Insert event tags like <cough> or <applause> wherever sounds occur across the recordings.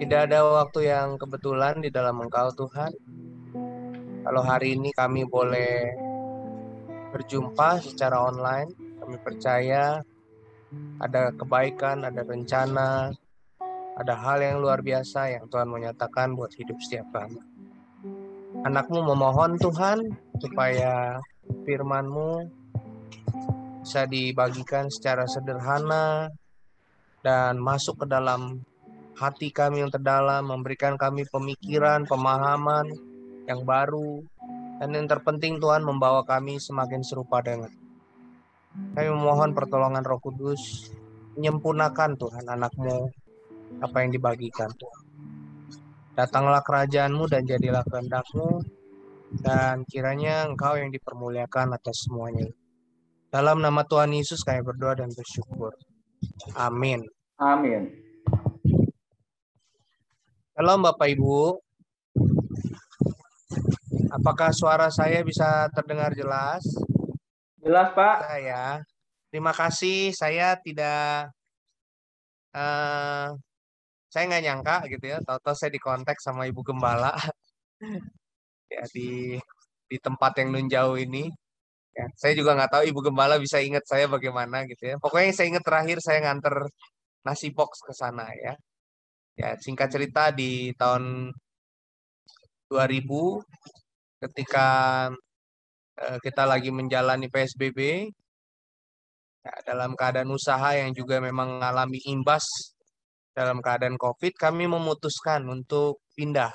Tidak ada waktu yang kebetulan di dalam Engkau Tuhan. Kalau hari ini kami boleh berjumpa secara online, kami percaya ada kebaikan, ada rencana, ada hal yang luar biasa yang Tuhan menyatakan buat hidup setiap kami. Anakmu memohon Tuhan supaya firmanmu bisa dibagikan secara sederhana dan masuk ke dalam hati kami yang terdalam, memberikan kami pemikiran, pemahaman yang baru, dan yang terpenting Tuhan membawa kami semakin serupa dengan. Kami memohon pertolongan Roh Kudus, menyempurnakan Tuhan anakmu, apa yang dibagikan Tuhan. Datanglah kerajaanmu dan jadilah kehendakmu, dan kiranya engkau yang dipermuliakan atas semuanya. Dalam nama Tuhan Yesus kami berdoa dan bersyukur. Amin. Amin. Halo Bapak Ibu. Apakah suara saya bisa terdengar jelas? Jelas Pak. Saya. Terima kasih. Saya tidak uh, saya nggak nyangka gitu ya. Tahu-tahu saya dikontak sama Ibu Gembala <laughs> ya di di tempat yang nun jauh ini. Ya, saya juga nggak tahu Ibu Gembala bisa ingat saya bagaimana gitu ya. Pokoknya saya ingat terakhir saya nganter nasi box ke sana ya. Ya, singkat cerita di tahun 2000 ketika eh, kita lagi menjalani PSBB ya, dalam keadaan usaha yang juga memang mengalami imbas dalam keadaan COVID, kami memutuskan untuk pindah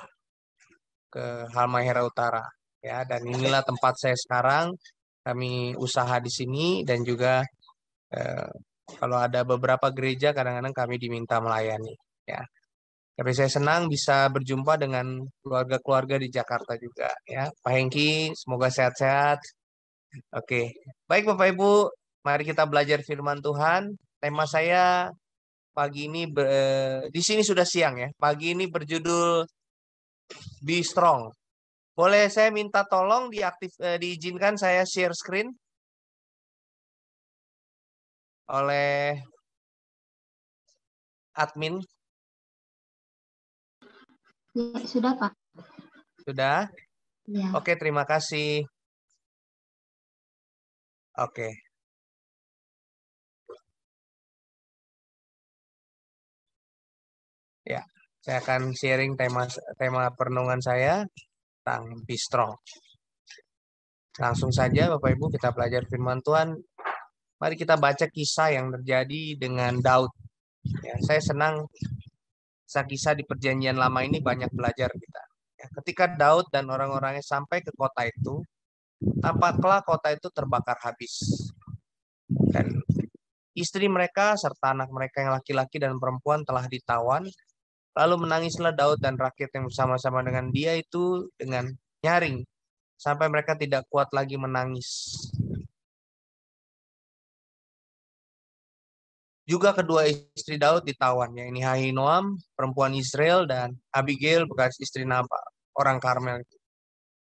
ke Halmahera Utara. Ya, dan inilah tempat saya sekarang. Kami usaha di sini dan juga eh, kalau ada beberapa gereja kadang-kadang kami diminta melayani. Ya, tapi saya senang bisa berjumpa dengan keluarga-keluarga di Jakarta juga ya. Pak Hengki, semoga sehat-sehat. Oke. Baik Bapak Ibu, mari kita belajar firman Tuhan. Tema saya pagi ini ber, di sini sudah siang ya. Pagi ini berjudul Be Strong. Boleh saya minta tolong diaktif eh, diizinkan saya share screen oleh admin Ya, sudah, Pak. Sudah? Ya. Oke, terima kasih. Oke. Ya, saya akan sharing tema tema perenungan saya tentang bistro. Langsung saja Bapak Ibu kita belajar firman Tuhan. Mari kita baca kisah yang terjadi dengan Daud. Ya, saya senang kisah-kisah di perjanjian lama ini banyak belajar kita. Ya, ketika Daud dan orang-orangnya sampai ke kota itu, tampaklah kota itu terbakar habis. Dan istri mereka serta anak mereka yang laki-laki dan perempuan telah ditawan. Lalu menangislah Daud dan rakyat yang bersama-sama dengan dia itu dengan nyaring. Sampai mereka tidak kuat lagi menangis. Juga kedua istri Daud ditawan, yaitu Hainoam, perempuan Israel, dan Abigail, bekas istri Nabal, orang Karmel.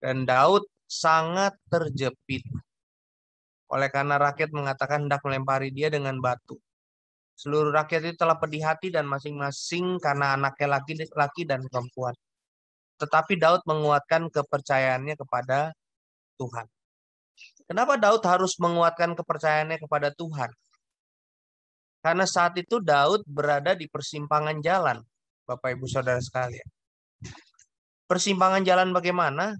Dan Daud sangat terjepit. Oleh karena rakyat mengatakan hendak melempari dia dengan batu. Seluruh rakyat itu telah pedih hati dan masing-masing karena anaknya laki-laki dan perempuan. Tetapi Daud menguatkan kepercayaannya kepada Tuhan. Kenapa Daud harus menguatkan kepercayaannya kepada Tuhan? Karena saat itu Daud berada di persimpangan jalan, Bapak Ibu Saudara sekalian. Persimpangan jalan bagaimana?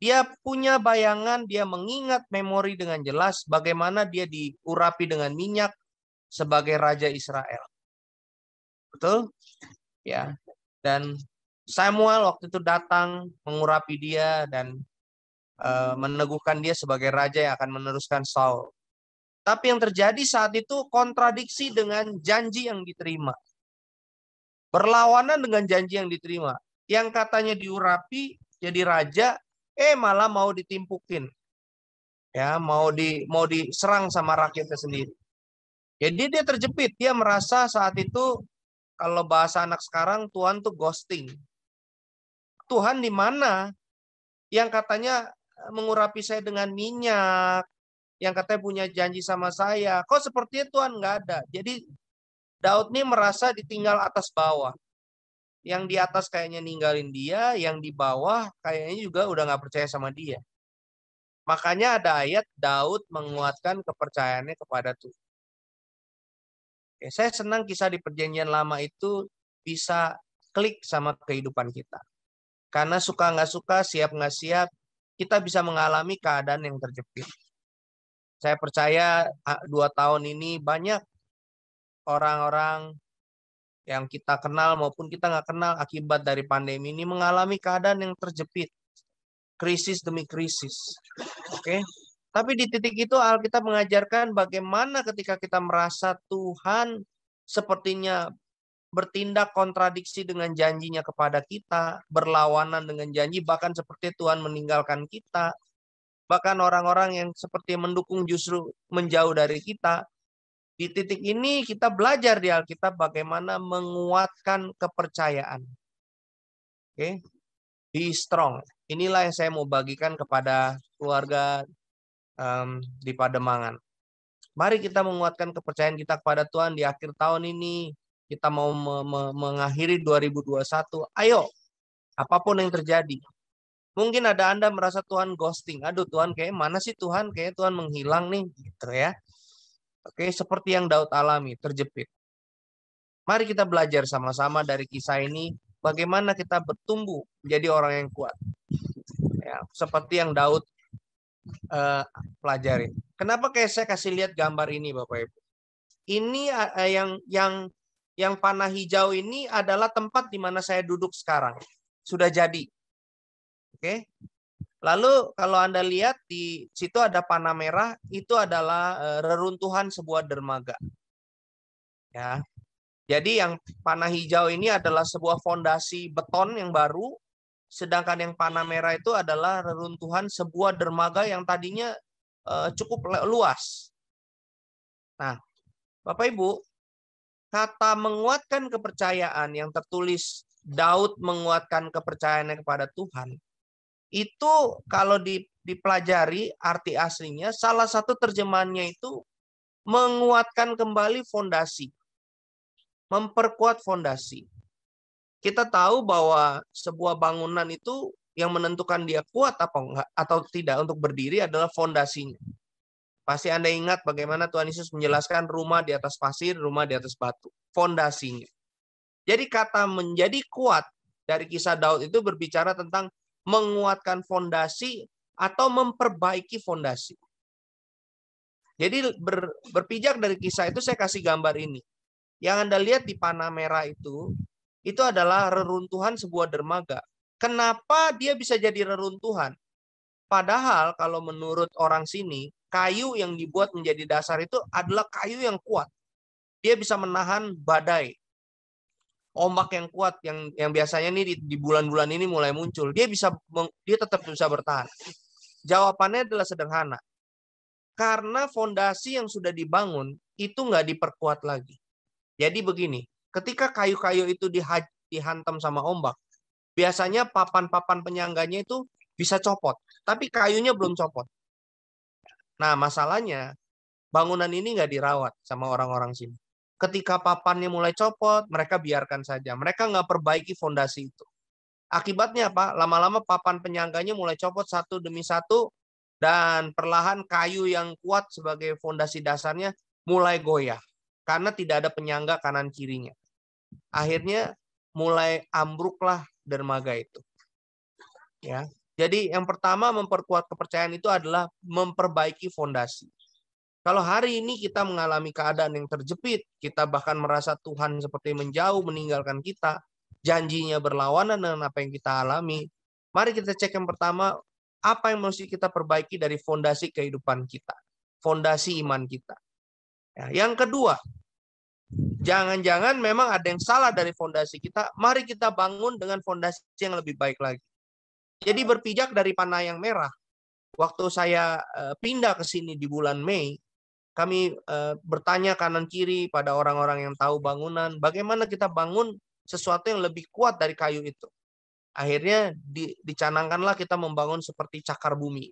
Dia punya bayangan, dia mengingat memori dengan jelas bagaimana dia diurapi dengan minyak sebagai raja Israel. Betul? Ya. Dan Samuel waktu itu datang mengurapi dia dan eh, meneguhkan dia sebagai raja yang akan meneruskan Saul. Tapi yang terjadi saat itu kontradiksi dengan janji yang diterima. Berlawanan dengan janji yang diterima. Yang katanya diurapi jadi raja, eh malah mau ditimpukin. Ya, mau di mau diserang sama rakyatnya sendiri. Jadi dia terjepit, dia merasa saat itu kalau bahasa anak sekarang Tuhan tuh ghosting. Tuhan di mana? Yang katanya mengurapi saya dengan minyak, yang katanya punya janji sama saya. Kok sepertinya Tuhan nggak ada. Jadi Daud ini merasa ditinggal atas bawah. Yang di atas kayaknya ninggalin dia, yang di bawah kayaknya juga udah nggak percaya sama dia. Makanya ada ayat Daud menguatkan kepercayaannya kepada Tuhan. saya senang kisah di perjanjian lama itu bisa klik sama kehidupan kita. Karena suka nggak suka, siap nggak siap, kita bisa mengalami keadaan yang terjepit. Saya percaya dua tahun ini banyak orang-orang yang kita kenal maupun kita nggak kenal akibat dari pandemi ini mengalami keadaan yang terjepit. Krisis demi krisis. Oke. Okay? Tapi di titik itu Alkitab mengajarkan bagaimana ketika kita merasa Tuhan sepertinya bertindak kontradiksi dengan janjinya kepada kita, berlawanan dengan janji, bahkan seperti Tuhan meninggalkan kita, bahkan orang-orang yang seperti mendukung justru menjauh dari kita. Di titik ini kita belajar di Alkitab bagaimana menguatkan kepercayaan. Oke. Okay? Be strong. Inilah yang saya mau bagikan kepada keluarga um, di Pademangan. Mari kita menguatkan kepercayaan kita kepada Tuhan di akhir tahun ini. Kita mau me me mengakhiri 2021. Ayo, apapun yang terjadi, Mungkin ada Anda merasa Tuhan ghosting. Aduh Tuhan kayak mana sih Tuhan? Kayak Tuhan menghilang nih gitu ya. Oke, seperti yang Daud alami, terjepit. Mari kita belajar sama-sama dari kisah ini bagaimana kita bertumbuh menjadi orang yang kuat. Ya, seperti yang Daud uh, eh, pelajari. Kenapa kayak saya kasih lihat gambar ini Bapak Ibu? Ini uh, yang yang yang panah hijau ini adalah tempat di mana saya duduk sekarang. Sudah jadi. Oke. Lalu kalau Anda lihat di situ ada panah merah, itu adalah eh, reruntuhan sebuah dermaga. Ya. Jadi yang panah hijau ini adalah sebuah fondasi beton yang baru, sedangkan yang panah merah itu adalah reruntuhan sebuah dermaga yang tadinya eh, cukup luas. Nah, Bapak Ibu, kata menguatkan kepercayaan yang tertulis Daud menguatkan kepercayaannya kepada Tuhan itu kalau dipelajari arti aslinya, salah satu terjemahannya itu menguatkan kembali fondasi, memperkuat fondasi. Kita tahu bahwa sebuah bangunan itu yang menentukan dia kuat apa enggak, atau tidak untuk berdiri adalah fondasinya. Pasti Anda ingat bagaimana Tuhan Yesus menjelaskan rumah di atas pasir, rumah di atas batu, fondasinya. Jadi kata menjadi kuat dari kisah Daud itu berbicara tentang menguatkan fondasi atau memperbaiki fondasi. Jadi ber, berpijak dari kisah itu saya kasih gambar ini. Yang Anda lihat di panah merah itu, itu adalah reruntuhan sebuah dermaga. Kenapa dia bisa jadi reruntuhan? Padahal kalau menurut orang sini, kayu yang dibuat menjadi dasar itu adalah kayu yang kuat. Dia bisa menahan badai, ombak yang kuat yang yang biasanya nih di, di bulan-bulan ini mulai muncul. Dia bisa dia tetap bisa bertahan. Jawabannya adalah sederhana. Karena fondasi yang sudah dibangun itu nggak diperkuat lagi. Jadi begini, ketika kayu-kayu itu dihantam sama ombak, biasanya papan-papan penyangganya itu bisa copot, tapi kayunya belum copot. Nah, masalahnya bangunan ini nggak dirawat sama orang-orang sini. Ketika papannya mulai copot, mereka biarkan saja. Mereka nggak perbaiki fondasi itu. Akibatnya apa? Lama-lama papan penyangganya mulai copot satu demi satu, dan perlahan kayu yang kuat sebagai fondasi dasarnya mulai goyah. Karena tidak ada penyangga kanan kirinya. Akhirnya mulai ambruklah dermaga itu. Ya. Jadi yang pertama memperkuat kepercayaan itu adalah memperbaiki fondasi. Kalau hari ini kita mengalami keadaan yang terjepit, kita bahkan merasa Tuhan seperti menjauh meninggalkan kita, janjinya berlawanan dengan apa yang kita alami. Mari kita cek yang pertama, apa yang mesti kita perbaiki dari fondasi kehidupan kita, fondasi iman kita. Ya, yang kedua, jangan-jangan memang ada yang salah dari fondasi kita. Mari kita bangun dengan fondasi yang lebih baik lagi. Jadi berpijak dari panah yang merah. Waktu saya eh, pindah ke sini di bulan Mei, kami eh, bertanya kanan kiri pada orang-orang yang tahu bangunan, bagaimana kita bangun sesuatu yang lebih kuat dari kayu itu. Akhirnya di, dicanangkanlah kita membangun seperti cakar bumi.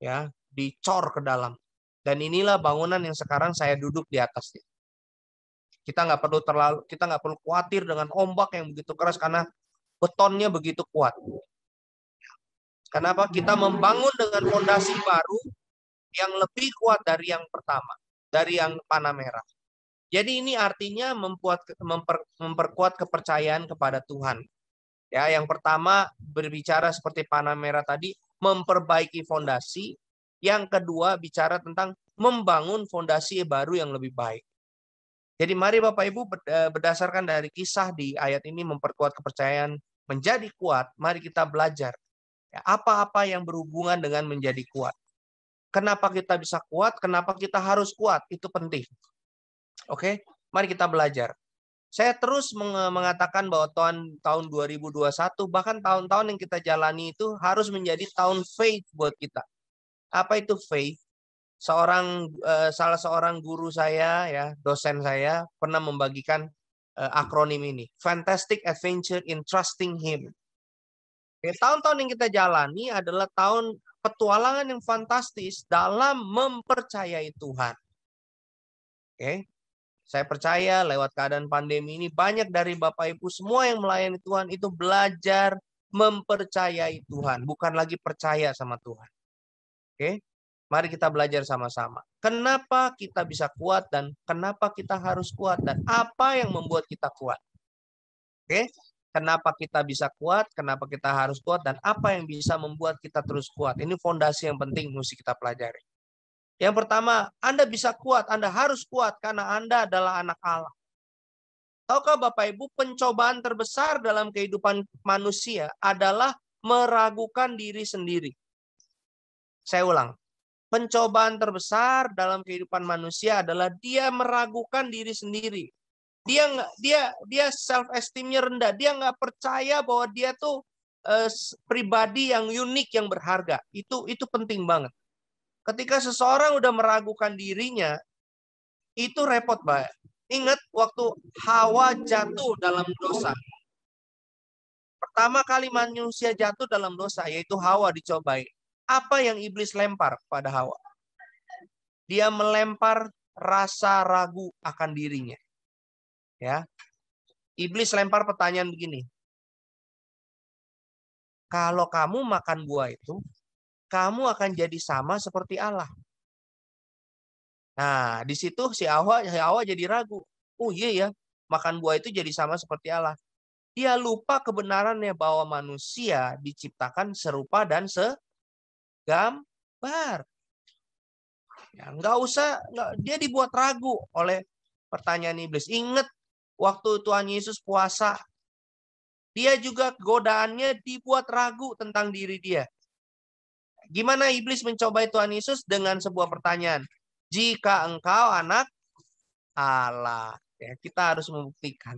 Ya, dicor ke dalam. Dan inilah bangunan yang sekarang saya duduk di atasnya. Kita nggak perlu terlalu kita nggak perlu khawatir dengan ombak yang begitu keras karena betonnya begitu kuat. Kenapa? Kita membangun dengan fondasi baru yang lebih kuat dari yang pertama, dari yang panah merah. Jadi ini artinya membuat memper, memperkuat kepercayaan kepada Tuhan. Ya, yang pertama berbicara seperti panah merah tadi, memperbaiki fondasi. Yang kedua bicara tentang membangun fondasi baru yang lebih baik. Jadi mari Bapak Ibu eh, berdasarkan dari kisah di ayat ini memperkuat kepercayaan menjadi kuat, mari kita belajar ya, apa-apa yang berhubungan dengan menjadi kuat. Kenapa kita bisa kuat? Kenapa kita harus kuat? Itu penting. Oke, mari kita belajar. Saya terus mengatakan bahwa tahun tahun 2021 bahkan tahun-tahun yang kita jalani itu harus menjadi tahun faith buat kita. Apa itu faith? Seorang eh, salah seorang guru saya ya, dosen saya pernah membagikan eh, akronim ini. Fantastic adventure in trusting him. Tahun-tahun yang kita jalani adalah tahun petualangan yang fantastis dalam mempercayai Tuhan. Oke. Saya percaya lewat keadaan pandemi ini banyak dari Bapak Ibu semua yang melayani Tuhan itu belajar mempercayai Tuhan, bukan lagi percaya sama Tuhan. Oke. Mari kita belajar sama-sama. Kenapa kita bisa kuat dan kenapa kita harus kuat dan apa yang membuat kita kuat. Oke? kenapa kita bisa kuat, kenapa kita harus kuat, dan apa yang bisa membuat kita terus kuat. Ini fondasi yang penting mesti kita pelajari. Yang pertama, Anda bisa kuat, Anda harus kuat karena Anda adalah anak Allah. Tahukah Bapak Ibu, pencobaan terbesar dalam kehidupan manusia adalah meragukan diri sendiri. Saya ulang. Pencobaan terbesar dalam kehidupan manusia adalah dia meragukan diri sendiri dia nggak dia dia self esteemnya rendah dia nggak percaya bahwa dia tuh eh, pribadi yang unik yang berharga itu itu penting banget ketika seseorang udah meragukan dirinya itu repot banget ingat waktu Hawa jatuh dalam dosa pertama kali manusia jatuh dalam dosa yaitu Hawa dicobai apa yang iblis lempar pada Hawa dia melempar rasa ragu akan dirinya ya. Iblis lempar pertanyaan begini. Kalau kamu makan buah itu, kamu akan jadi sama seperti Allah. Nah, di situ si Hawa, si Hawa jadi ragu. Oh iya ya, makan buah itu jadi sama seperti Allah. Dia lupa kebenarannya bahwa manusia diciptakan serupa dan segambar. Ya, nggak usah, nggak, dia dibuat ragu oleh pertanyaan iblis. Ingat waktu Tuhan Yesus puasa. Dia juga godaannya dibuat ragu tentang diri dia. Gimana iblis mencobai Tuhan Yesus dengan sebuah pertanyaan? Jika engkau anak Allah, ya, kita harus membuktikan.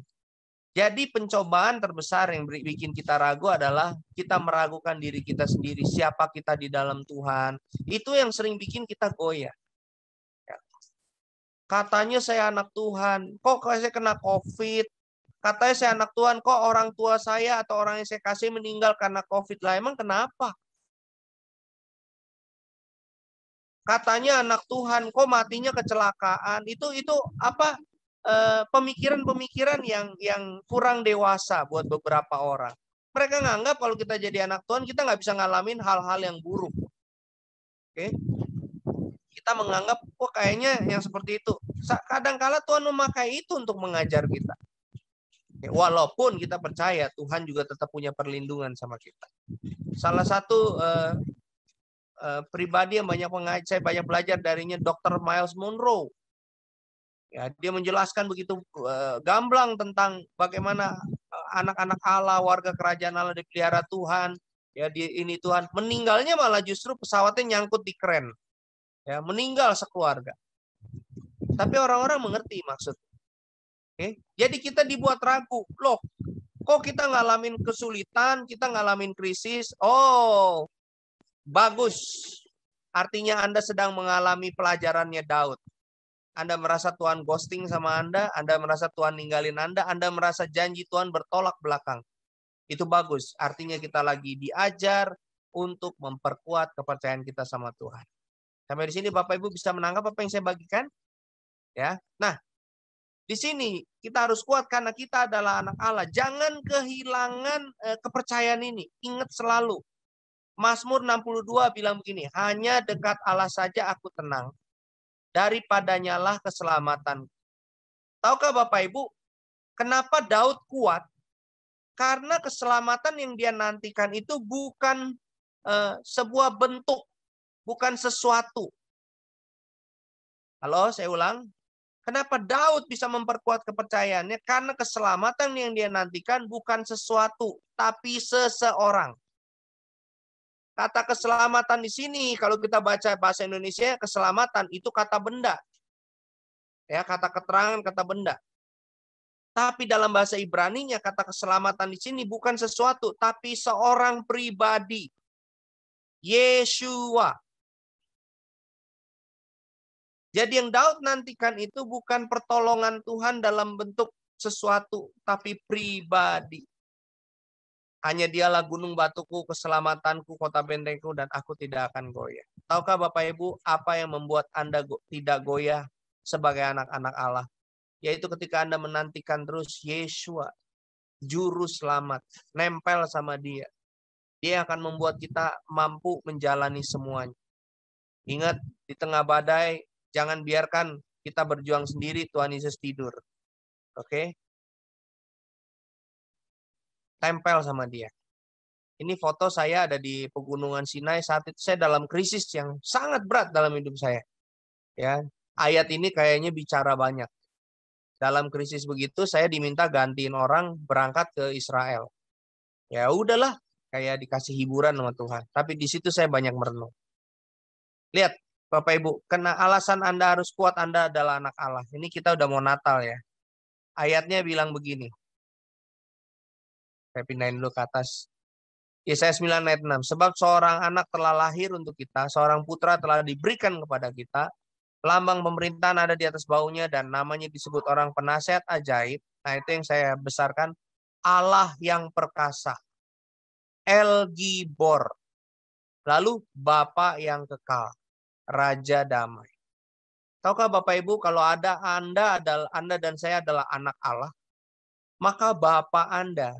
Jadi pencobaan terbesar yang bikin kita ragu adalah kita meragukan diri kita sendiri, siapa kita di dalam Tuhan. Itu yang sering bikin kita goyah. Katanya saya anak Tuhan. Kok saya kena COVID? Katanya saya anak Tuhan. Kok orang tua saya atau orang yang saya kasih meninggal karena COVID? Lah emang kenapa? Katanya anak Tuhan. Kok matinya kecelakaan? Itu itu apa? Eh, pemikiran-pemikiran yang yang kurang dewasa buat beberapa orang. Mereka nganggap kalau kita jadi anak Tuhan kita nggak bisa ngalamin hal-hal yang buruk. Oke, okay? kita menganggap kok oh, kayaknya yang seperti itu. kadang-kala Tuhan memakai itu untuk mengajar kita. Ya, walaupun kita percaya Tuhan juga tetap punya perlindungan sama kita. Salah satu uh, uh, pribadi yang banyak mengajar, saya banyak belajar darinya Dr. Miles Monroe. Ya, dia menjelaskan begitu uh, gamblang tentang bagaimana anak-anak Allah, warga kerajaan Allah dipelihara Tuhan, ya di ini Tuhan meninggalnya malah justru pesawatnya nyangkut di keren ya meninggal sekeluarga. Tapi orang-orang mengerti maksud. Oke, jadi kita dibuat ragu. Loh, kok kita ngalamin kesulitan, kita ngalamin krisis? Oh, bagus. Artinya Anda sedang mengalami pelajarannya Daud. Anda merasa Tuhan ghosting sama Anda, Anda merasa Tuhan ninggalin Anda, Anda merasa janji Tuhan bertolak belakang. Itu bagus. Artinya kita lagi diajar untuk memperkuat kepercayaan kita sama Tuhan. Sampai di sini Bapak Ibu bisa menangkap apa yang saya bagikan? Ya. Nah, di sini kita harus kuat karena kita adalah anak Allah. Jangan kehilangan eh, kepercayaan ini. Ingat selalu. Mazmur 62 bilang begini, hanya dekat Allah saja aku tenang. Daripadanya lah keselamatan. Tahukah Bapak Ibu, kenapa Daud kuat? Karena keselamatan yang dia nantikan itu bukan eh, sebuah bentuk bukan sesuatu. Halo, saya ulang. Kenapa Daud bisa memperkuat kepercayaannya? Karena keselamatan yang dia nantikan bukan sesuatu, tapi seseorang. Kata keselamatan di sini, kalau kita baca bahasa Indonesia, keselamatan itu kata benda. Ya, kata keterangan, kata benda. Tapi dalam bahasa Ibraninya kata keselamatan di sini bukan sesuatu, tapi seorang pribadi. Yeshua. Jadi yang Daud nantikan itu bukan pertolongan Tuhan dalam bentuk sesuatu, tapi pribadi. Hanya dialah gunung batuku, keselamatanku, kota bentengku, dan aku tidak akan goyah. Tahukah Bapak Ibu apa yang membuat Anda go tidak goyah sebagai anak-anak Allah? Yaitu ketika Anda menantikan terus Yeshua, juru selamat, nempel sama dia. Dia akan membuat kita mampu menjalani semuanya. Ingat, di tengah badai, Jangan biarkan kita berjuang sendiri, Tuhan Yesus tidur. Oke? Okay? Tempel sama dia. Ini foto saya ada di pegunungan Sinai saat itu saya dalam krisis yang sangat berat dalam hidup saya. Ya, ayat ini kayaknya bicara banyak. Dalam krisis begitu saya diminta gantiin orang berangkat ke Israel. Ya udahlah, kayak dikasih hiburan sama Tuhan. Tapi di situ saya banyak merenung. Lihat, Bapak Ibu, kena alasan Anda harus kuat Anda adalah anak Allah. Ini kita udah mau Natal ya. Ayatnya bilang begini. Saya pindahin dulu ke atas. Yesaya 9 ayat 6. Sebab seorang anak telah lahir untuk kita, seorang putra telah diberikan kepada kita. Lambang pemerintahan ada di atas baunya dan namanya disebut orang penasehat ajaib. Nah itu yang saya besarkan. Allah yang perkasa. El Gibor. Lalu Bapa yang kekal. Raja Damai. Tahukah Bapak Ibu kalau ada Anda adalah Anda dan saya adalah anak Allah, maka Bapak Anda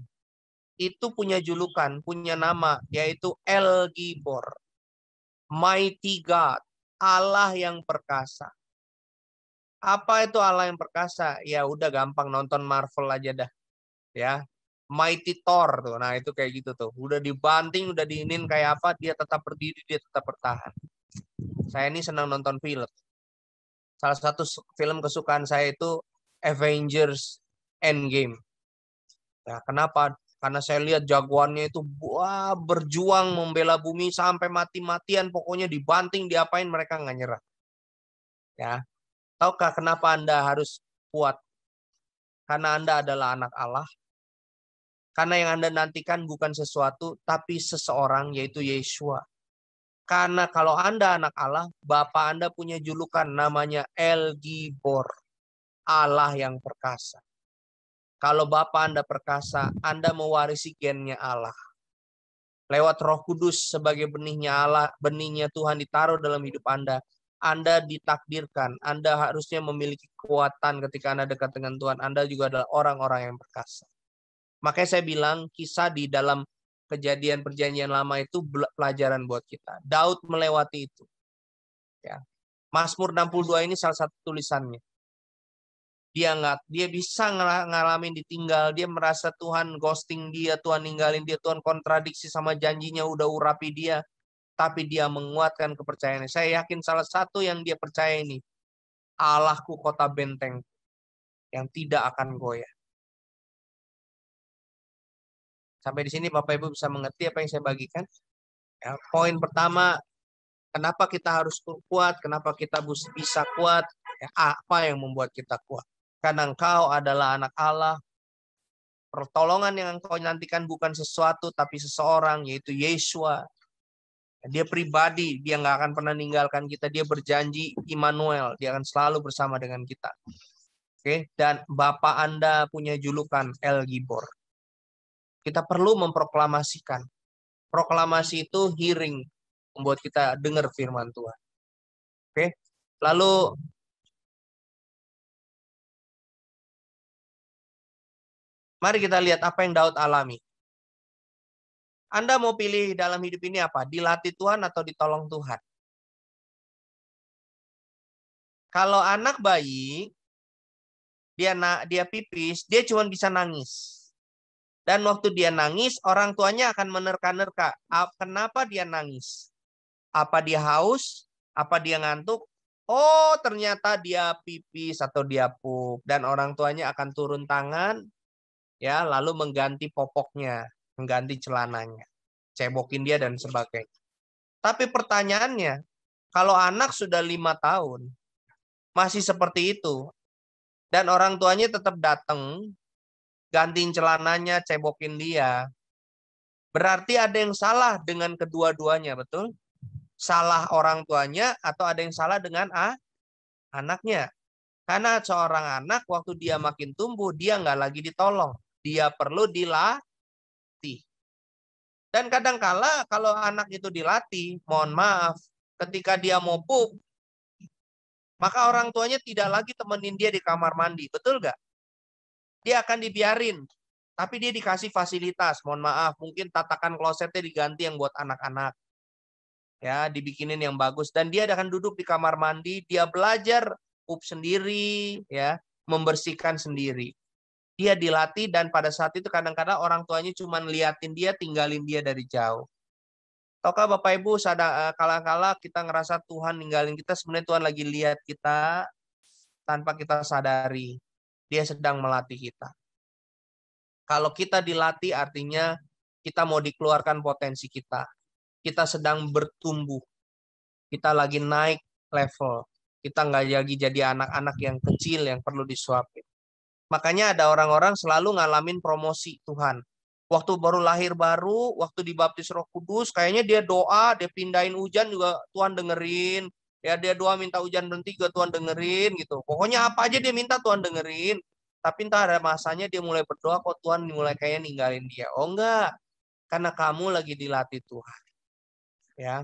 itu punya julukan, punya nama yaitu El Gibor. Mighty God, Allah yang perkasa. Apa itu Allah yang perkasa? Ya udah gampang nonton Marvel aja dah. Ya, Mighty Thor tuh. Nah, itu kayak gitu tuh. Udah dibanting, udah diinin kayak apa, dia tetap berdiri, dia tetap bertahan. Saya ini senang nonton film. Salah satu film kesukaan saya itu Avengers Endgame. Nah, kenapa? Karena saya lihat jagoannya itu wah, berjuang membela bumi sampai mati-matian. Pokoknya dibanting, diapain mereka nggak nyerah. Ya, tahukah kenapa Anda harus kuat? Karena Anda adalah anak Allah, karena yang Anda nantikan bukan sesuatu, tapi seseorang, yaitu Yeshua. Karena kalau Anda anak Allah, Bapak Anda punya julukan namanya El Gibor, Allah yang perkasa. Kalau Bapak Anda perkasa, Anda mewarisi gennya Allah. Lewat roh kudus sebagai benihnya Allah, benihnya Tuhan ditaruh dalam hidup Anda. Anda ditakdirkan, Anda harusnya memiliki kekuatan ketika Anda dekat dengan Tuhan. Anda juga adalah orang-orang yang perkasa. Makanya saya bilang kisah di dalam kejadian perjanjian lama itu pelajaran buat kita. Daud melewati itu. Ya. Mazmur 62 ini salah satu tulisannya. Dia nggak, dia bisa ngalamin ditinggal, dia merasa Tuhan ghosting dia, Tuhan ninggalin dia, Tuhan kontradiksi sama janjinya, udah urapi dia, tapi dia menguatkan kepercayaannya. Saya yakin salah satu yang dia percaya ini, Allahku kota benteng yang tidak akan goyah. Sampai di sini Bapak Ibu bisa mengerti apa yang saya bagikan. Ya, poin pertama, kenapa kita harus kuat, kenapa kita bisa kuat, ya, apa yang membuat kita kuat. Karena engkau adalah anak Allah, pertolongan yang engkau nantikan bukan sesuatu tapi seseorang yaitu Yesua. Dia pribadi, dia nggak akan pernah ninggalkan kita. Dia berjanji Immanuel, dia akan selalu bersama dengan kita. Oke, dan Bapak Anda punya julukan El Gibor. Kita perlu memproklamasikan. Proklamasi itu hearing, membuat kita dengar firman Tuhan. Oke. Lalu Mari kita lihat apa yang Daud alami. Anda mau pilih dalam hidup ini apa? Dilatih Tuhan atau ditolong Tuhan? Kalau anak bayi dia dia pipis, dia cuma bisa nangis. Dan waktu dia nangis, orang tuanya akan menerka-nerka. Kenapa dia nangis? Apa dia haus? Apa dia ngantuk? Oh, ternyata dia pipis atau dia pup. Dan orang tuanya akan turun tangan, ya, lalu mengganti popoknya, mengganti celananya, cebokin dia dan sebagainya. Tapi pertanyaannya, kalau anak sudah lima tahun, masih seperti itu, dan orang tuanya tetap datang gantiin celananya, cebokin dia. Berarti ada yang salah dengan kedua-duanya, betul? Salah orang tuanya atau ada yang salah dengan a anaknya. Karena seorang anak waktu dia makin tumbuh, dia nggak lagi ditolong. Dia perlu dilatih. Dan kadangkala kalau anak itu dilatih, mohon maaf, ketika dia mau pup, maka orang tuanya tidak lagi temenin dia di kamar mandi. Betul nggak? dia akan dibiarin. Tapi dia dikasih fasilitas. Mohon maaf, mungkin tatakan klosetnya diganti yang buat anak-anak. Ya, dibikinin yang bagus. Dan dia akan duduk di kamar mandi, dia belajar up sendiri, ya, membersihkan sendiri. Dia dilatih dan pada saat itu kadang-kadang orang tuanya cuma liatin dia, tinggalin dia dari jauh. Toka Bapak Ibu, eh, kala-kala kita ngerasa Tuhan ninggalin kita, sebenarnya Tuhan lagi lihat kita tanpa kita sadari dia sedang melatih kita. Kalau kita dilatih artinya kita mau dikeluarkan potensi kita. Kita sedang bertumbuh. Kita lagi naik level. Kita nggak lagi jadi anak-anak yang kecil yang perlu disuapin. Makanya ada orang-orang selalu ngalamin promosi Tuhan. Waktu baru lahir baru, waktu dibaptis roh kudus, kayaknya dia doa, dia pindahin hujan juga Tuhan dengerin ya dia doa minta hujan berhenti juga Tuhan dengerin gitu pokoknya apa aja dia minta Tuhan dengerin tapi entah ada masanya dia mulai berdoa kok Tuhan mulai kayaknya ninggalin dia oh enggak karena kamu lagi dilatih Tuhan ya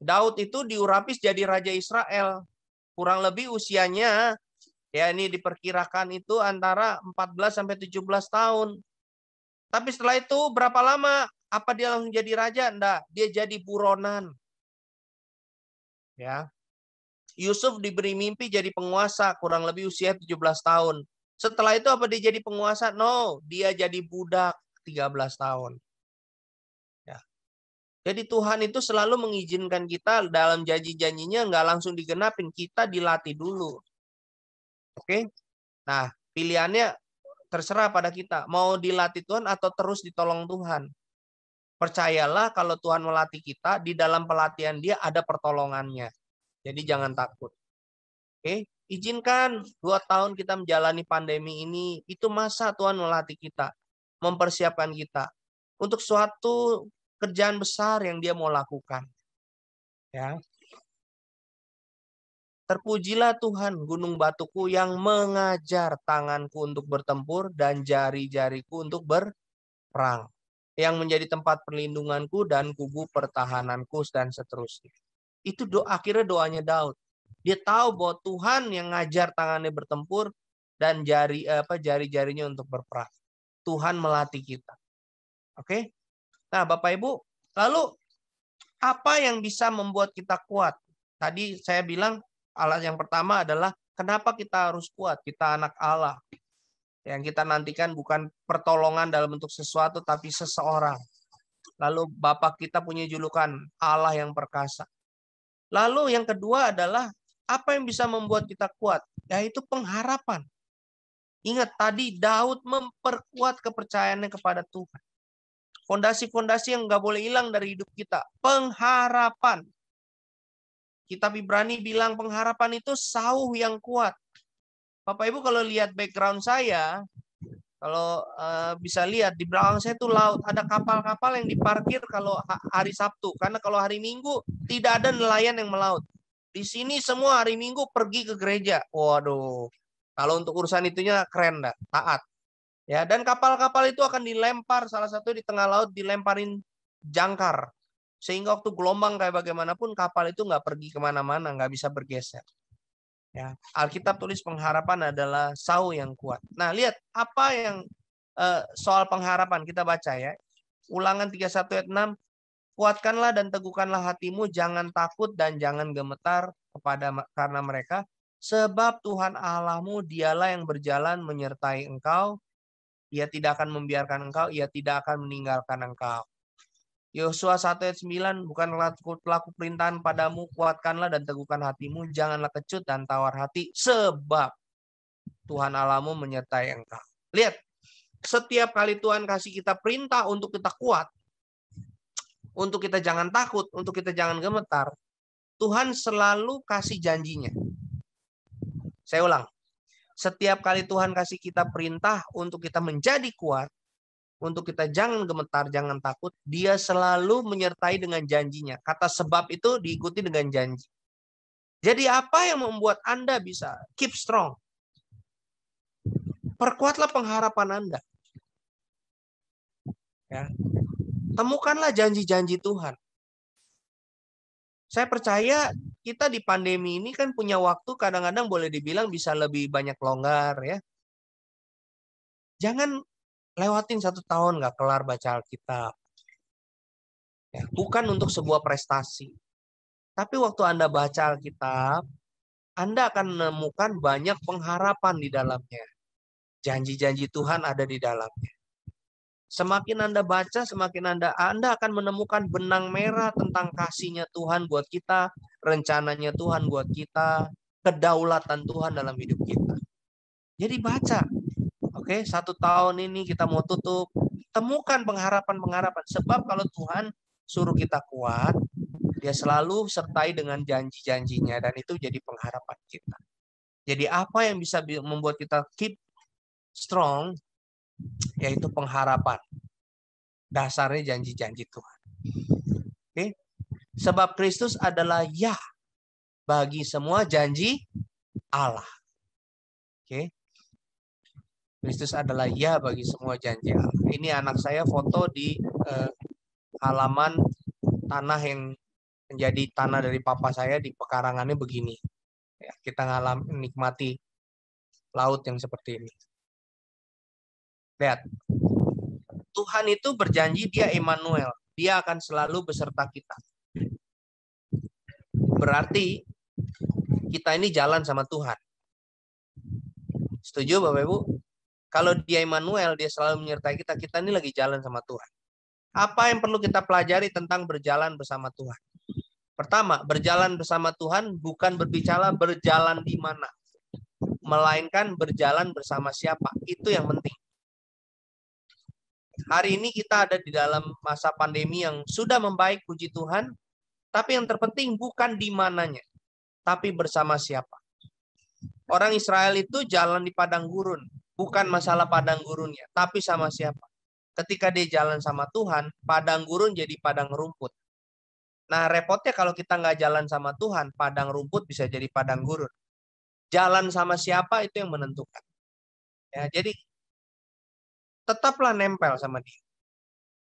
Daud itu diurapis jadi raja Israel kurang lebih usianya ya ini diperkirakan itu antara 14 sampai 17 tahun tapi setelah itu berapa lama apa dia langsung jadi raja enggak dia jadi buronan ya Yusuf diberi mimpi jadi penguasa kurang lebih usia 17 tahun. Setelah itu apa dia jadi penguasa? No, dia jadi budak 13 tahun. Ya. Jadi Tuhan itu selalu mengizinkan kita dalam janji-janjinya nggak langsung digenapin, kita dilatih dulu. Oke? Nah, pilihannya terserah pada kita. Mau dilatih Tuhan atau terus ditolong Tuhan percayalah kalau Tuhan melatih kita di dalam pelatihan dia ada pertolongannya. Jadi jangan takut. Oke, izinkan dua tahun kita menjalani pandemi ini. Itu masa Tuhan melatih kita, mempersiapkan kita untuk suatu kerjaan besar yang Dia mau lakukan. Ya. Terpujilah Tuhan gunung batuku yang mengajar tanganku untuk bertempur dan jari-jariku untuk berperang. Yang menjadi tempat perlindunganku dan kubu pertahananku dan seterusnya. Itu do, akhirnya doanya Daud. Dia tahu bahwa Tuhan yang ngajar tangannya bertempur dan jari apa jari-jarinya untuk berperang. Tuhan melatih kita. Oke? Okay? Nah, Bapak Ibu, lalu apa yang bisa membuat kita kuat? Tadi saya bilang alat yang pertama adalah kenapa kita harus kuat? Kita anak Allah. Yang kita nantikan bukan pertolongan dalam bentuk sesuatu tapi seseorang. Lalu Bapak kita punya julukan Allah yang perkasa. Lalu yang kedua adalah apa yang bisa membuat kita kuat? Yaitu pengharapan. Ingat tadi Daud memperkuat kepercayaannya kepada Tuhan. Fondasi-fondasi yang nggak boleh hilang dari hidup kita. Pengharapan. Kitab Ibrani bilang pengharapan itu sauh yang kuat. Bapak Ibu kalau lihat background saya, kalau uh, bisa lihat di belakang saya tuh laut, ada kapal-kapal yang diparkir kalau hari Sabtu. Karena kalau hari Minggu tidak ada nelayan yang melaut. Di sini semua hari Minggu pergi ke gereja. Waduh. Kalau untuk urusan itunya keren dah, taat. Ya, dan kapal-kapal itu akan dilempar salah satu di tengah laut dilemparin jangkar sehingga waktu gelombang kayak bagaimanapun kapal itu nggak pergi kemana-mana, nggak bisa bergeser. Ya, Alkitab tulis pengharapan adalah sau yang kuat. Nah, lihat apa yang uh, soal pengharapan kita baca ya. Ulangan 31 ayat 6, kuatkanlah dan teguhkanlah hatimu, jangan takut dan jangan gemetar kepada karena mereka, sebab Tuhan Allahmu dialah yang berjalan menyertai engkau, ia tidak akan membiarkan engkau, ia tidak akan meninggalkan engkau. Yosua 1 ayat 9, bukan pelaku perintahan padamu, kuatkanlah dan teguhkan hatimu, janganlah kecut dan tawar hati, sebab Tuhan Alamu menyertai engkau. Lihat, setiap kali Tuhan kasih kita perintah untuk kita kuat, untuk kita jangan takut, untuk kita jangan gemetar, Tuhan selalu kasih janjinya. Saya ulang, setiap kali Tuhan kasih kita perintah untuk kita menjadi kuat, untuk kita jangan gemetar, jangan takut. Dia selalu menyertai dengan janjinya. Kata sebab itu diikuti dengan janji. Jadi apa yang membuat Anda bisa keep strong? Perkuatlah pengharapan Anda. Ya. Temukanlah janji-janji Tuhan. Saya percaya kita di pandemi ini kan punya waktu kadang-kadang boleh dibilang bisa lebih banyak longgar ya. Jangan lewatin satu tahun nggak kelar baca Alkitab. Ya, bukan untuk sebuah prestasi. Tapi waktu Anda baca Alkitab, Anda akan menemukan banyak pengharapan di dalamnya. Janji-janji Tuhan ada di dalamnya. Semakin Anda baca, semakin Anda Anda akan menemukan benang merah tentang kasihnya Tuhan buat kita, rencananya Tuhan buat kita, kedaulatan Tuhan dalam hidup kita. Jadi baca, Oke, satu tahun ini kita mau tutup. Temukan pengharapan-pengharapan. Sebab kalau Tuhan suruh kita kuat, dia selalu sertai dengan janji-janjinya. Dan itu jadi pengharapan kita. Jadi apa yang bisa membuat kita keep strong? Yaitu pengharapan. Dasarnya janji-janji Tuhan. Oke. Sebab Kristus adalah ya bagi semua janji Allah. Oke. Kristus adalah ya bagi semua janji Allah. Ini anak saya foto di eh, halaman tanah yang menjadi tanah dari papa saya di pekarangannya begini. Ya, kita ngalam nikmati laut yang seperti ini. Lihat. Tuhan itu berjanji dia Emmanuel. Dia akan selalu beserta kita. Berarti kita ini jalan sama Tuhan. Setuju Bapak Ibu? Kalau dia Immanuel, dia selalu menyertai kita. Kita ini lagi jalan sama Tuhan. Apa yang perlu kita pelajari tentang berjalan bersama Tuhan? Pertama, berjalan bersama Tuhan bukan berbicara berjalan di mana, melainkan berjalan bersama siapa. Itu yang penting. Hari ini kita ada di dalam masa pandemi yang sudah membaik, puji Tuhan. Tapi yang terpenting bukan di mananya, tapi bersama siapa. Orang Israel itu jalan di padang gurun, Bukan masalah padang gurunnya, tapi sama siapa. Ketika dia jalan sama Tuhan, padang gurun jadi padang rumput. Nah, repotnya kalau kita nggak jalan sama Tuhan, padang rumput bisa jadi padang gurun. Jalan sama siapa itu yang menentukan. Ya, jadi tetaplah nempel sama dia.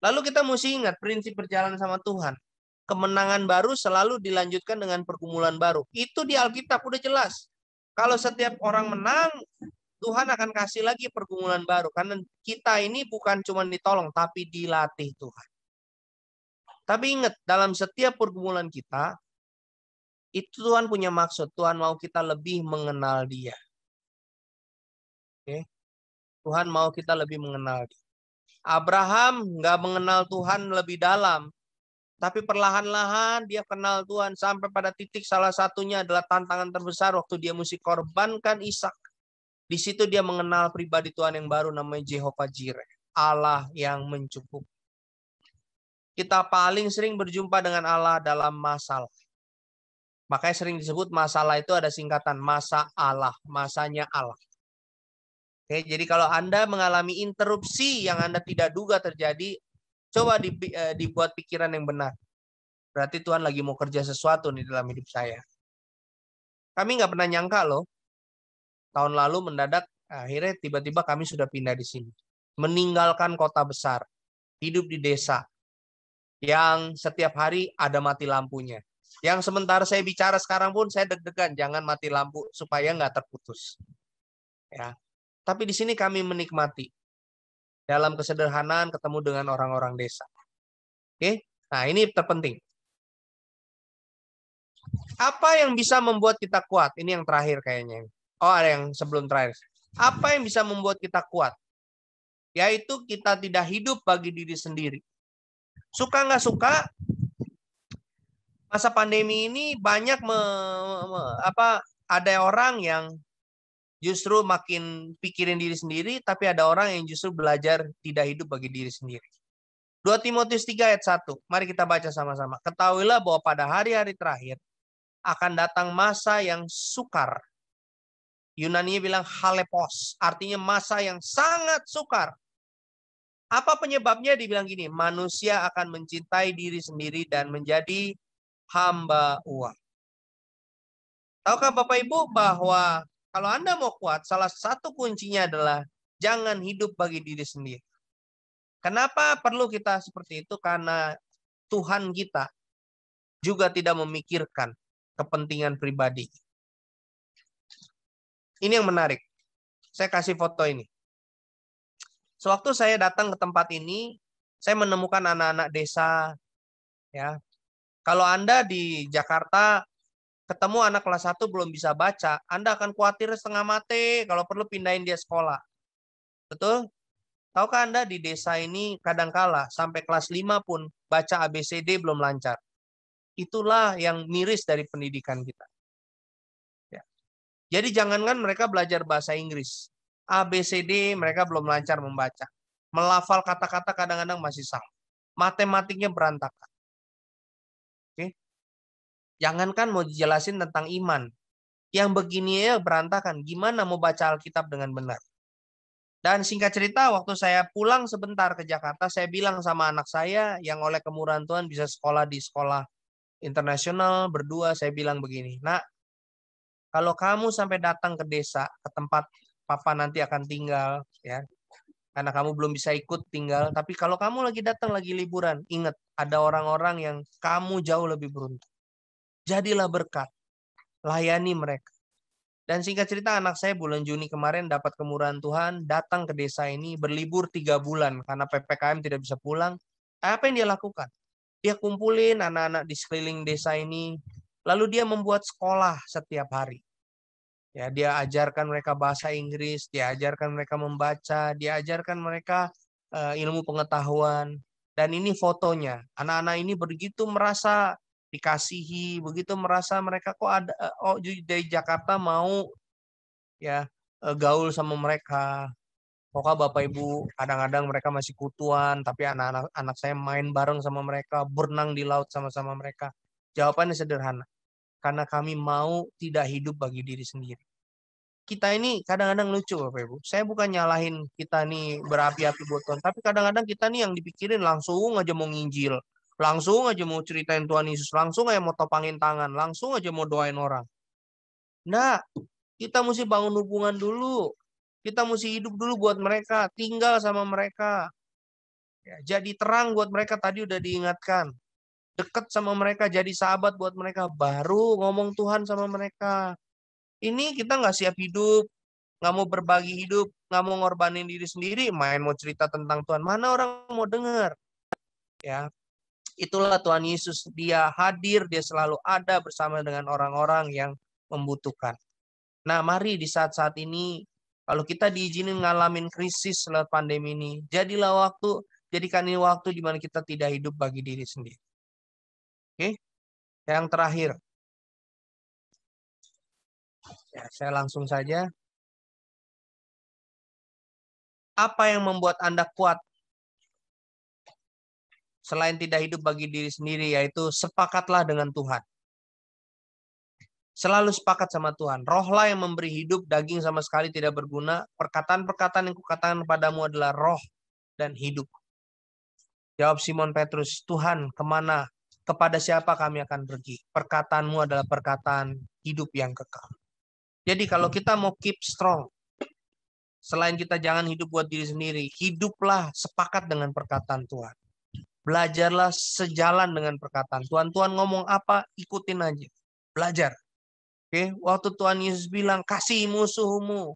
Lalu kita mesti ingat prinsip berjalan sama Tuhan. Kemenangan baru selalu dilanjutkan dengan pergumulan baru. Itu di Alkitab udah jelas. Kalau setiap orang menang, Tuhan akan kasih lagi pergumulan baru. Karena kita ini bukan cuma ditolong, tapi dilatih Tuhan. Tapi ingat, dalam setiap pergumulan kita, itu Tuhan punya maksud. Tuhan mau kita lebih mengenal dia. Oke? Tuhan mau kita lebih mengenal dia. Abraham nggak mengenal Tuhan lebih dalam, tapi perlahan-lahan dia kenal Tuhan sampai pada titik salah satunya adalah tantangan terbesar waktu dia mesti korbankan Ishak. Di situ dia mengenal pribadi Tuhan yang baru namanya Jehovah Jireh, Allah yang mencukup. Kita paling sering berjumpa dengan Allah dalam masalah. Makanya sering disebut masalah itu ada singkatan masa Allah, masanya Allah. Oke, jadi kalau Anda mengalami interupsi yang Anda tidak duga terjadi, coba eh, dibuat pikiran yang benar. Berarti Tuhan lagi mau kerja sesuatu nih dalam hidup saya. Kami nggak pernah nyangka loh, tahun lalu mendadak akhirnya tiba-tiba kami sudah pindah di sini. Meninggalkan kota besar, hidup di desa yang setiap hari ada mati lampunya. Yang sementara saya bicara sekarang pun saya deg-degan jangan mati lampu supaya nggak terputus. Ya. Tapi di sini kami menikmati dalam kesederhanaan ketemu dengan orang-orang desa. Oke. Nah, ini terpenting. Apa yang bisa membuat kita kuat? Ini yang terakhir kayaknya. Oh, ada yang sebelum terakhir. Apa yang bisa membuat kita kuat? Yaitu kita tidak hidup bagi diri sendiri. Suka nggak suka, masa pandemi ini banyak me, me, apa ada orang yang justru makin pikirin diri sendiri, tapi ada orang yang justru belajar tidak hidup bagi diri sendiri. 2 Timotius 3 ayat 1. Mari kita baca sama-sama. Ketahuilah bahwa pada hari-hari terakhir akan datang masa yang sukar. Yunani bilang halepos, artinya masa yang sangat sukar. Apa penyebabnya? Dibilang gini, manusia akan mencintai diri sendiri dan menjadi hamba uang. Tahukah Bapak Ibu bahwa kalau Anda mau kuat, salah satu kuncinya adalah jangan hidup bagi diri sendiri. Kenapa perlu kita seperti itu? Karena Tuhan kita juga tidak memikirkan kepentingan pribadi. Ini yang menarik. Saya kasih foto ini. Sewaktu saya datang ke tempat ini, saya menemukan anak-anak desa. Ya, kalau Anda di Jakarta ketemu anak kelas 1 belum bisa baca, Anda akan khawatir setengah mati kalau perlu pindahin dia sekolah. Betul? Tahukah Anda di desa ini kadangkala sampai kelas 5 pun baca ABCD belum lancar. Itulah yang miris dari pendidikan kita. Jadi jangankan mereka belajar bahasa Inggris. A, B, C, D mereka belum lancar membaca. Melafal kata-kata kadang-kadang masih salah, Matematiknya berantakan. Oke. Jangankan mau dijelasin tentang iman. Yang begini ya berantakan. Gimana mau baca Alkitab dengan benar? Dan singkat cerita, waktu saya pulang sebentar ke Jakarta, saya bilang sama anak saya yang oleh kemurahan Tuhan bisa sekolah di sekolah internasional berdua, saya bilang begini, nak, kalau kamu sampai datang ke desa, ke tempat papa nanti akan tinggal, ya, karena kamu belum bisa ikut tinggal. Tapi kalau kamu lagi datang lagi liburan, ingat ada orang-orang yang kamu jauh lebih beruntung. Jadilah berkat, layani mereka. Dan singkat cerita anak saya bulan Juni kemarin dapat kemurahan Tuhan, datang ke desa ini, berlibur tiga bulan karena PPKM tidak bisa pulang. Apa yang dia lakukan? Dia kumpulin anak-anak di sekeliling desa ini, Lalu dia membuat sekolah setiap hari. Ya, dia ajarkan mereka bahasa Inggris, dia ajarkan mereka membaca, dia ajarkan mereka uh, ilmu pengetahuan. Dan ini fotonya. Anak-anak ini begitu merasa dikasihi, begitu merasa mereka kok ada eh, oh dari Jakarta mau ya eh, gaul sama mereka. Pokoknya Bapak Ibu kadang-kadang mereka masih kutuan, tapi anak anak saya main bareng sama mereka, berenang di laut sama-sama mereka. Jawabannya sederhana. Karena kami mau tidak hidup bagi diri sendiri. Kita ini kadang-kadang lucu Bapak Ibu. Saya bukan nyalahin kita nih berapi-api buat tuhan, Tapi kadang-kadang kita nih yang dipikirin langsung aja mau nginjil. Langsung aja mau ceritain Tuhan Yesus. Langsung aja mau topangin tangan. Langsung aja mau doain orang. Nah, kita mesti bangun hubungan dulu. Kita mesti hidup dulu buat mereka. Tinggal sama mereka. Ya, jadi terang buat mereka tadi udah diingatkan dekat sama mereka, jadi sahabat buat mereka, baru ngomong Tuhan sama mereka. Ini kita nggak siap hidup, nggak mau berbagi hidup, nggak mau ngorbanin diri sendiri, main mau cerita tentang Tuhan. Mana orang mau dengar? Ya, itulah Tuhan Yesus. Dia hadir, dia selalu ada bersama dengan orang-orang yang membutuhkan. Nah, mari di saat-saat ini, kalau kita diizinin ngalamin krisis lewat pandemi ini, jadilah waktu, jadikan ini waktu di mana kita tidak hidup bagi diri sendiri. Oke, yang terakhir. Ya, saya langsung saja. Apa yang membuat Anda kuat? Selain tidak hidup bagi diri sendiri, yaitu sepakatlah dengan Tuhan. Selalu sepakat sama Tuhan. Rohlah yang memberi hidup, daging sama sekali tidak berguna. Perkataan-perkataan yang kukatakan kepadamu adalah roh dan hidup. Jawab Simon Petrus, Tuhan kemana kepada siapa kami akan pergi. Perkataanmu adalah perkataan hidup yang kekal. Jadi kalau kita mau keep strong, selain kita jangan hidup buat diri sendiri, hiduplah sepakat dengan perkataan Tuhan. Belajarlah sejalan dengan perkataan Tuhan. Tuhan ngomong apa, ikutin aja. Belajar. Oke, waktu Tuhan Yesus bilang kasih musuhmu,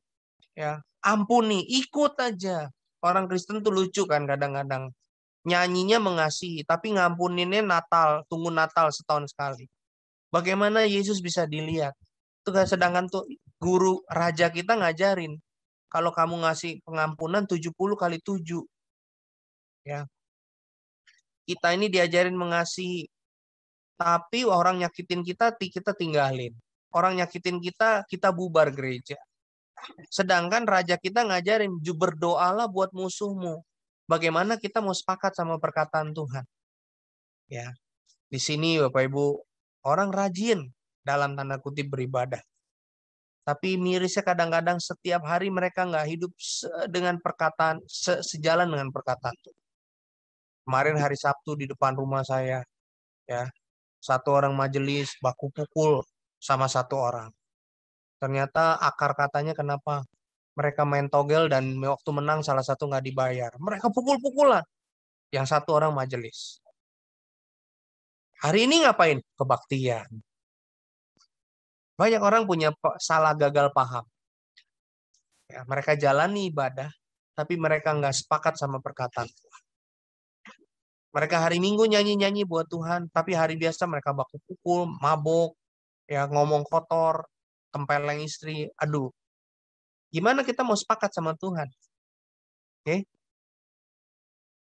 ya ampuni, ikut aja. Orang Kristen tuh lucu kan kadang-kadang nyanyinya mengasihi, tapi ngampuninnya Natal, tunggu Natal setahun sekali. Bagaimana Yesus bisa dilihat? Tuh kan sedangkan tuh guru raja kita ngajarin, kalau kamu ngasih pengampunan 70 kali 7. Ya. Kita ini diajarin mengasihi, tapi orang nyakitin kita, kita tinggalin. Orang nyakitin kita, kita bubar gereja. Sedangkan raja kita ngajarin, berdoalah buat musuhmu bagaimana kita mau sepakat sama perkataan Tuhan. Ya. Di sini Bapak Ibu, orang rajin dalam tanda kutip beribadah. Tapi mirisnya kadang-kadang setiap hari mereka nggak hidup dengan perkataan se sejalan dengan perkataan Tuhan. Kemarin hari Sabtu di depan rumah saya, ya satu orang majelis baku pukul sama satu orang. Ternyata akar katanya kenapa? mereka main togel dan waktu menang salah satu nggak dibayar. Mereka pukul-pukulan. Yang satu orang majelis. Hari ini ngapain? Kebaktian. Banyak orang punya salah gagal paham. Ya, mereka jalani ibadah, tapi mereka nggak sepakat sama perkataan Tuhan. Mereka hari Minggu nyanyi-nyanyi buat Tuhan, tapi hari biasa mereka baku pukul, mabok, ya ngomong kotor, tempeleng istri. Aduh, Gimana kita mau sepakat sama Tuhan? Oke. Okay.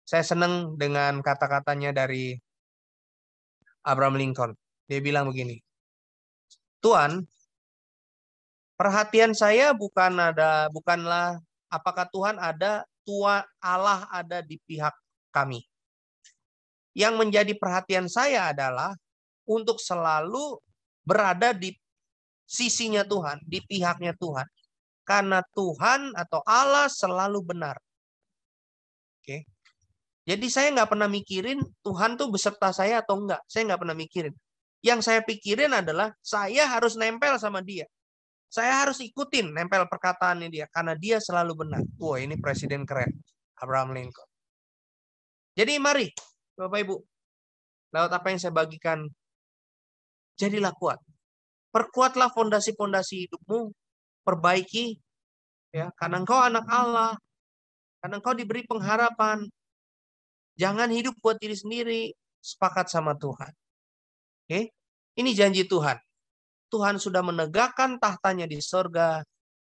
Saya senang dengan kata-katanya dari Abraham Lincoln. Dia bilang begini. Tuhan, perhatian saya bukan ada bukanlah apakah Tuhan ada, tua Allah ada di pihak kami. Yang menjadi perhatian saya adalah untuk selalu berada di sisinya Tuhan, di pihaknya Tuhan, karena Tuhan atau Allah selalu benar. Oke. Jadi saya nggak pernah mikirin Tuhan tuh beserta saya atau enggak. Saya nggak pernah mikirin. Yang saya pikirin adalah saya harus nempel sama dia. Saya harus ikutin nempel perkataannya dia karena dia selalu benar. Wah, ini presiden keren. Abraham Lincoln. Jadi mari Bapak Ibu, lewat apa yang saya bagikan, jadilah kuat. Perkuatlah fondasi-fondasi hidupmu perbaiki ya karena engkau anak Allah karena engkau diberi pengharapan jangan hidup buat diri sendiri sepakat sama Tuhan oke ini janji Tuhan Tuhan sudah menegakkan tahtanya di sorga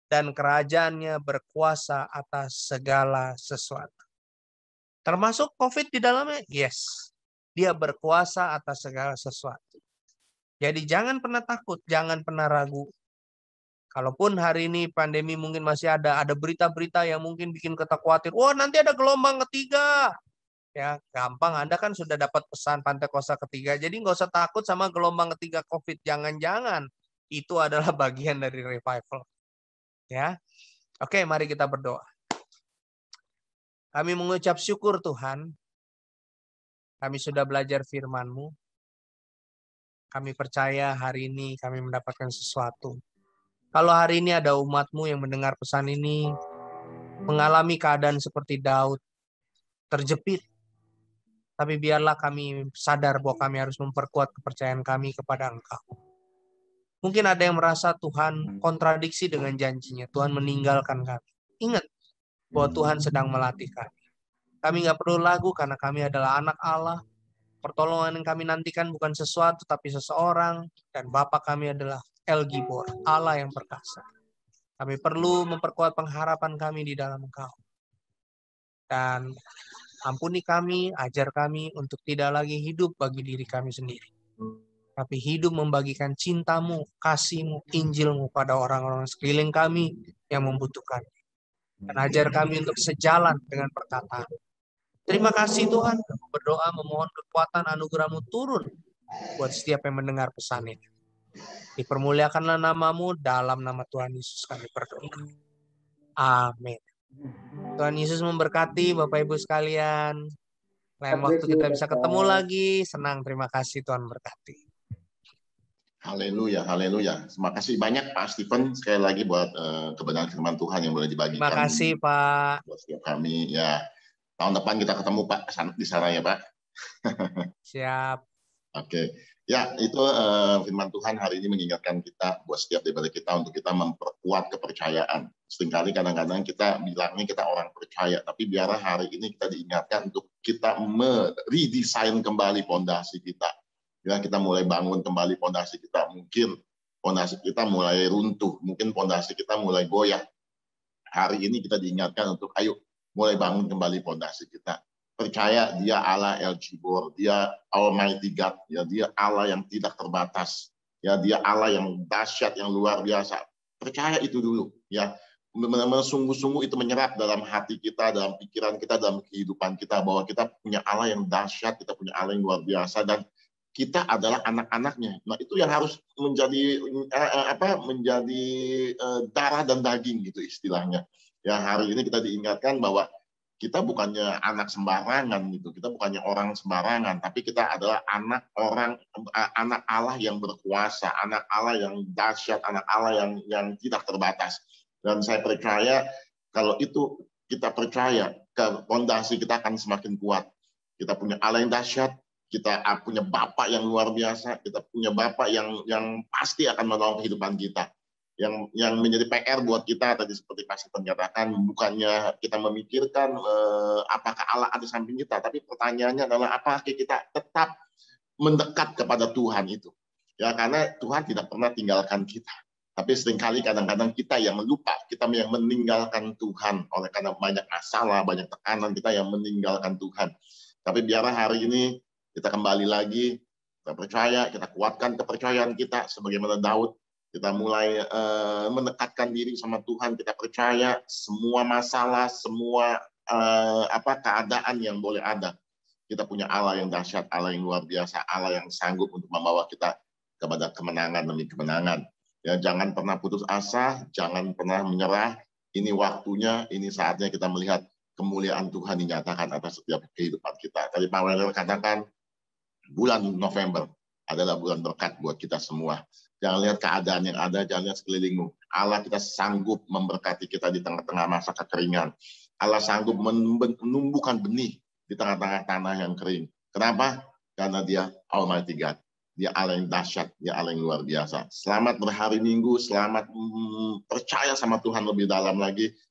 dan kerajaannya berkuasa atas segala sesuatu termasuk COVID di dalamnya yes dia berkuasa atas segala sesuatu jadi jangan pernah takut jangan pernah ragu Kalaupun hari ini pandemi mungkin masih ada, ada berita-berita yang mungkin bikin kita khawatir. Wah, nanti ada gelombang ketiga. Ya, gampang. Anda kan sudah dapat pesan pantai kosa ketiga. Jadi nggak usah takut sama gelombang ketiga COVID. Jangan-jangan itu <laughs> adalah bagian dari revival. Ya. Oke, mari kita berdoa. Kami mengucap syukur Tuhan. Kami sudah belajar firman-Mu. Kami percaya hari ini kami mendapatkan sesuatu kalau hari ini ada umatmu yang mendengar pesan ini, mengalami keadaan seperti Daud, terjepit, tapi biarlah kami sadar bahwa kami harus memperkuat kepercayaan kami kepada Engkau. Mungkin ada yang merasa Tuhan kontradiksi dengan janjinya. Tuhan meninggalkan kami. Ingat bahwa Tuhan sedang melatih kami. Kami nggak perlu lagu karena kami adalah anak Allah Pertolongan yang kami nantikan bukan sesuatu tapi seseorang dan Bapa kami adalah El Gibor, Allah yang perkasa. Kami perlu memperkuat pengharapan kami di dalam Engkau. Dan ampuni kami, ajar kami untuk tidak lagi hidup bagi diri kami sendiri. Tapi hidup membagikan cintamu, kasihmu, Injilmu pada orang-orang sekeliling kami yang membutuhkan. Dan ajar kami untuk sejalan dengan perkataan Terima kasih Tuhan, kami berdoa memohon kekuatan anugerahmu turun buat setiap yang mendengar pesan ini. Dipermuliakanlah namamu dalam nama Tuhan Yesus kami berdoa. Amin. Tuhan Yesus memberkati Bapak Ibu sekalian. Lain waktu kita bisa ketemu lagi. Senang, terima kasih Tuhan berkati. Haleluya, haleluya. Terima kasih banyak Pak Stephen sekali lagi buat uh, kebenaran firman Tuhan yang boleh dibagikan. Terima kasih Pak. Buat setiap kami ya tahun depan kita ketemu Pak di sana ya Pak. <laughs> Siap. Oke. Okay. Ya, itu uh, firman Tuhan hari ini mengingatkan kita buat setiap daripada kita untuk kita memperkuat kepercayaan. Seringkali kadang-kadang kita bilangnya kita orang percaya, tapi biar hari ini kita diingatkan untuk kita meredesain kembali fondasi kita. Ya, kita mulai bangun kembali fondasi kita, mungkin fondasi kita mulai runtuh, mungkin fondasi kita mulai goyah. Hari ini kita diingatkan untuk ayo mulai bangun kembali fondasi kita. Percaya dia Allah El Jibor, dia Almighty God, ya dia Allah yang tidak terbatas, ya dia Allah yang dahsyat, yang luar biasa. Percaya itu dulu, ya benar-benar sungguh-sungguh itu menyerap dalam hati kita, dalam pikiran kita, dalam kehidupan kita bahwa kita punya Allah yang dahsyat, kita punya Allah yang luar biasa dan kita adalah anak-anaknya. Nah itu yang harus menjadi eh, eh, apa menjadi eh, darah dan daging gitu istilahnya. Ya hari ini kita diingatkan bahwa kita bukannya anak sembarangan gitu, kita bukannya orang sembarangan, tapi kita adalah anak orang eh, anak Allah yang berkuasa, anak Allah yang dahsyat, anak Allah yang yang tidak terbatas. Dan saya percaya kalau itu kita percaya, fondasi kita akan semakin kuat. Kita punya Allah yang dahsyat, kita ah, punya Bapak yang luar biasa, kita punya Bapak yang yang pasti akan menolong kehidupan kita yang yang menjadi PR buat kita tadi seperti Pak pernyataan bukannya kita memikirkan eh, apakah Allah ada samping kita tapi pertanyaannya adalah apakah kita tetap mendekat kepada Tuhan itu ya karena Tuhan tidak pernah tinggalkan kita tapi seringkali kadang-kadang kita yang lupa kita yang meninggalkan Tuhan oleh karena banyak masalah banyak tekanan kita yang meninggalkan Tuhan tapi biarlah hari ini kita kembali lagi kita percaya kita kuatkan kepercayaan kita sebagaimana Daud kita mulai uh, mendekatkan diri sama Tuhan, kita percaya semua masalah, semua uh, apa keadaan yang boleh ada. Kita punya Allah yang dahsyat, Allah yang luar biasa, Allah yang sanggup untuk membawa kita kepada kemenangan demi kemenangan. Ya, jangan pernah putus asa, jangan pernah menyerah. Ini waktunya, ini saatnya kita melihat kemuliaan Tuhan dinyatakan atas setiap kehidupan kita. Tadi Pak Wendel katakan bulan November adalah bulan berkat buat kita semua jangan lihat keadaan yang ada, jangan lihat sekelilingmu. Allah kita sanggup memberkati kita di tengah-tengah masa kekeringan. Allah sanggup menumbuhkan benih di tengah-tengah tanah yang kering. Kenapa? Karena dia Almighty God. Dia Allah yang dahsyat, dia Allah yang luar biasa. Selamat berhari Minggu, selamat mm, percaya sama Tuhan lebih dalam lagi.